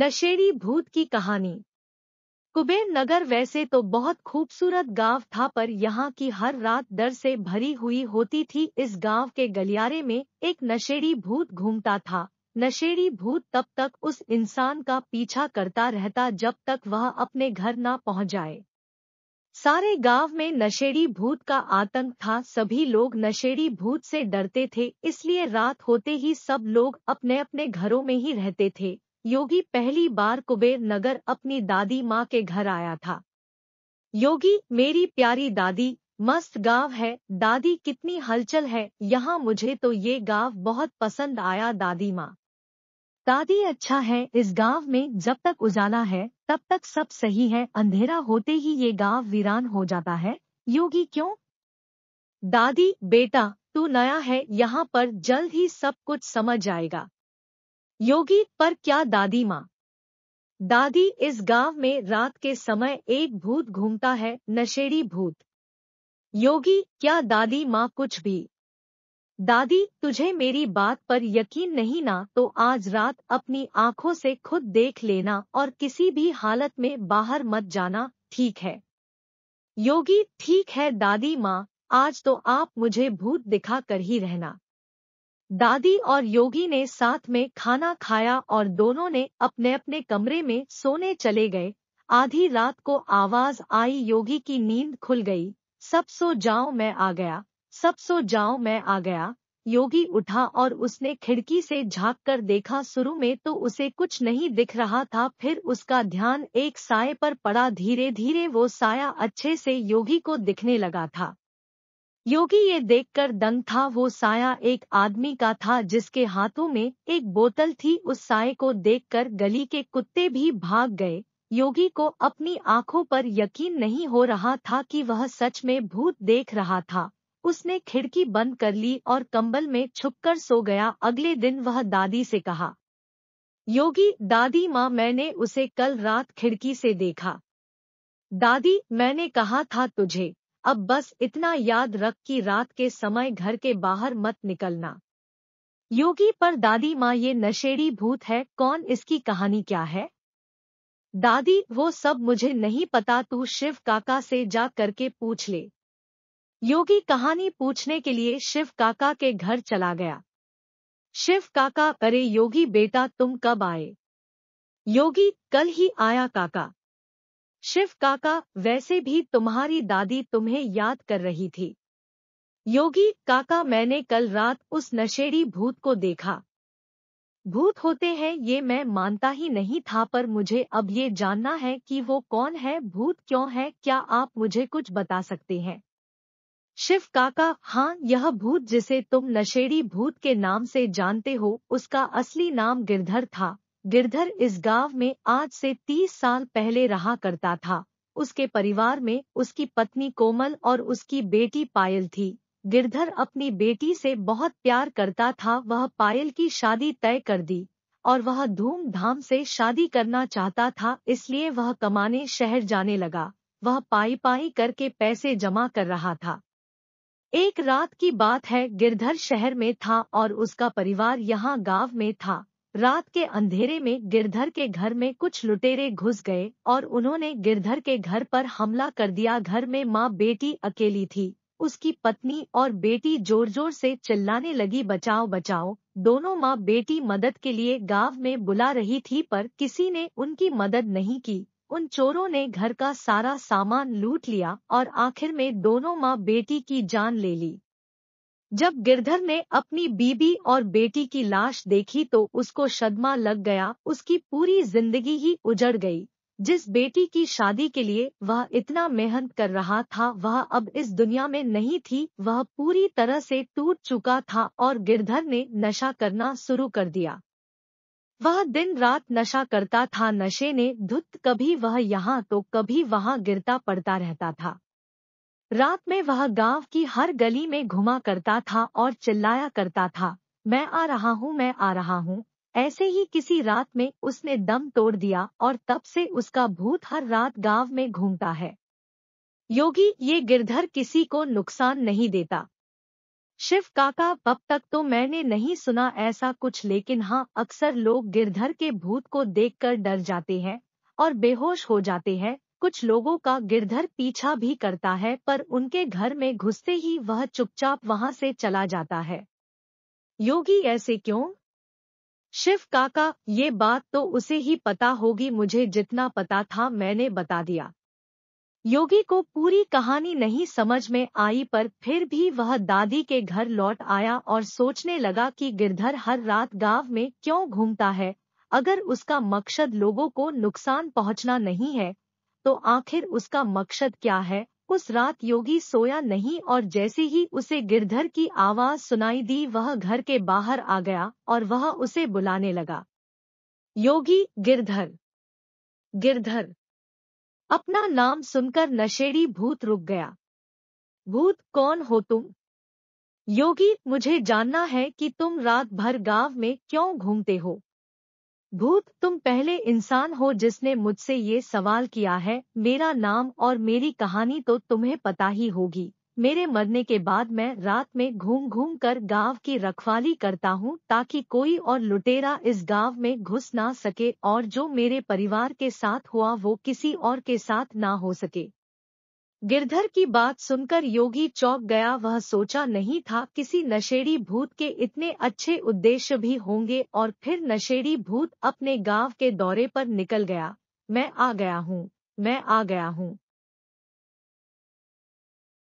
नशेड़ी भूत की कहानी कुबेर नगर वैसे तो बहुत खूबसूरत गांव था पर यहाँ की हर रात डर से भरी हुई होती थी इस गांव के गलियारे में एक नशेड़ी भूत घूमता था नशेड़ी भूत तब तक उस इंसान का पीछा करता रहता जब तक वह अपने घर ना पहुंच जाए सारे गांव में नशेड़ी भूत का आतंक था सभी लोग नशेड़ी भूत से डरते थे इसलिए रात होते ही सब लोग अपने अपने घरों में ही रहते थे योगी पहली बार कुबेर नगर अपनी दादी माँ के घर आया था योगी मेरी प्यारी दादी मस्त गांव है दादी कितनी हलचल है यहाँ मुझे तो ये गांव बहुत पसंद आया दादी माँ दादी अच्छा है इस गांव में जब तक उजाला है तब तक सब सही है अंधेरा होते ही ये गांव वीरान हो जाता है योगी क्यों दादी बेटा तू नया है यहाँ पर जल्द ही सब कुछ समझ आएगा योगी पर क्या दादी माँ दादी इस गांव में रात के समय एक भूत घूमता है नशेड़ी भूत योगी क्या दादी माँ कुछ भी दादी तुझे मेरी बात पर यकीन नहीं ना तो आज रात अपनी आंखों से खुद देख लेना और किसी भी हालत में बाहर मत जाना ठीक है योगी ठीक है दादी माँ आज तो आप मुझे भूत दिखा कर ही रहना दादी और योगी ने साथ में खाना खाया और दोनों ने अपने अपने कमरे में सोने चले गए आधी रात को आवाज आई योगी की नींद खुल गई सब सो जाओ मैं आ गया सब सो जाओ मैं आ गया योगी उठा और उसने खिड़की से झाँक कर देखा शुरू में तो उसे कुछ नहीं दिख रहा था फिर उसका ध्यान एक साय पर पड़ा धीरे धीरे वो साया अच्छे से योगी को दिखने लगा था योगी ये देखकर दंग था वो साया एक आदमी का था जिसके हाथों में एक बोतल थी उस साय को देखकर गली के कुत्ते भी भाग गए योगी को अपनी आंखों पर यकीन नहीं हो रहा था कि वह सच में भूत देख रहा था उसने खिड़की बंद कर ली और कंबल में छुपकर सो गया अगले दिन वह दादी से कहा योगी दादी माँ मैंने उसे कल रात खिड़की से देखा दादी मैंने कहा था तुझे अब बस इतना याद रख कि रात के समय घर के बाहर मत निकलना योगी पर दादी माँ ये नशेड़ी भूत है कौन इसकी कहानी क्या है दादी वो सब मुझे नहीं पता तू शिव काका से जा करके पूछ ले योगी कहानी पूछने के लिए शिव काका के घर चला गया शिव काका अरे योगी बेटा तुम कब आए योगी कल ही आया काका शिव काका वैसे भी तुम्हारी दादी तुम्हें याद कर रही थी योगी काका मैंने कल रात उस नशेड़ी भूत को देखा भूत होते हैं ये मैं मानता ही नहीं था पर मुझे अब ये जानना है कि वो कौन है भूत क्यों है क्या आप मुझे कुछ बता सकते हैं शिव काका हाँ यह भूत जिसे तुम नशेड़ी भूत के नाम से जानते हो उसका असली नाम गिरधर था गिरधर इस गांव में आज से तीस साल पहले रहा करता था उसके परिवार में उसकी पत्नी कोमल और उसकी बेटी पायल थी गिरधर अपनी बेटी से बहुत प्यार करता था वह पायल की शादी तय कर दी और वह धूमधाम से शादी करना चाहता था इसलिए वह कमाने शहर जाने लगा वह पाई पाई करके पैसे जमा कर रहा था एक रात की बात है गिरधर शहर में था और उसका परिवार यहाँ गांव में था रात के अंधेरे में गिरधर के घर में कुछ लुटेरे घुस गए और उन्होंने गिरधर के घर पर हमला कर दिया घर में माँ बेटी अकेली थी उसकी पत्नी और बेटी जोर जोर से चिल्लाने लगी बचाओ बचाओ दोनों माँ बेटी मदद के लिए गांव में बुला रही थी पर किसी ने उनकी मदद नहीं की उन चोरों ने घर का सारा सामान लूट लिया और आखिर में दोनों माँ बेटी की जान ले ली जब गिरधर ने अपनी बीबी और बेटी की लाश देखी तो उसको सदमा लग गया उसकी पूरी जिंदगी ही उजड़ गई जिस बेटी की शादी के लिए वह इतना मेहनत कर रहा था वह अब इस दुनिया में नहीं थी वह पूरी तरह से टूट चुका था और गिरधर ने नशा करना शुरू कर दिया वह दिन रात नशा करता था नशे ने धुत कभी वह यहाँ तो कभी वहाँ गिरता पड़ता रहता था रात में वह गांव की हर गली में घुमा करता था और चिल्लाया करता था मैं आ रहा हूँ मैं आ रहा हूँ ऐसे ही किसी रात में उसने दम तोड़ दिया और तब से उसका भूत हर रात गांव में घूमता है योगी ये गिरधर किसी को नुकसान नहीं देता शिव काका अब तक तो मैंने नहीं सुना ऐसा कुछ लेकिन हाँ अक्सर लोग गिरधर के भूत को देखकर डर जाते हैं और बेहोश हो जाते हैं कुछ लोगों का गिरधर पीछा भी करता है पर उनके घर में घुसते ही वह चुपचाप वहां से चला जाता है योगी ऐसे क्यों शिव काका ये बात तो उसे ही पता होगी मुझे जितना पता था मैंने बता दिया योगी को पूरी कहानी नहीं समझ में आई पर फिर भी वह दादी के घर लौट आया और सोचने लगा कि गिरधर हर रात गांव में क्यों घूमता है अगर उसका मकसद लोगों को नुकसान पहुंचना नहीं है तो आखिर उसका मकसद क्या है उस रात योगी सोया नहीं और जैसे ही उसे गिरधर की आवाज सुनाई दी वह घर के बाहर आ गया और वह उसे बुलाने लगा योगी गिरधर गिरधर अपना नाम सुनकर नशेड़ी भूत रुक गया भूत कौन हो तुम योगी मुझे जानना है कि तुम रात भर गांव में क्यों घूमते हो भूत तुम पहले इंसान हो जिसने मुझसे ये सवाल किया है मेरा नाम और मेरी कहानी तो तुम्हें पता ही होगी मेरे मरने के बाद मैं रात में घूम घूम कर गाँव की रखवाली करता हूँ ताकि कोई और लुटेरा इस गाँव में घुस ना सके और जो मेरे परिवार के साथ हुआ वो किसी और के साथ ना हो सके गिरधर की बात सुनकर योगी चौक गया वह सोचा नहीं था किसी नशेड़ी भूत के इतने अच्छे उद्देश्य भी होंगे और फिर नशेड़ी भूत अपने गांव के दौरे पर निकल गया मैं आ गया हूँ मैं आ गया हूँ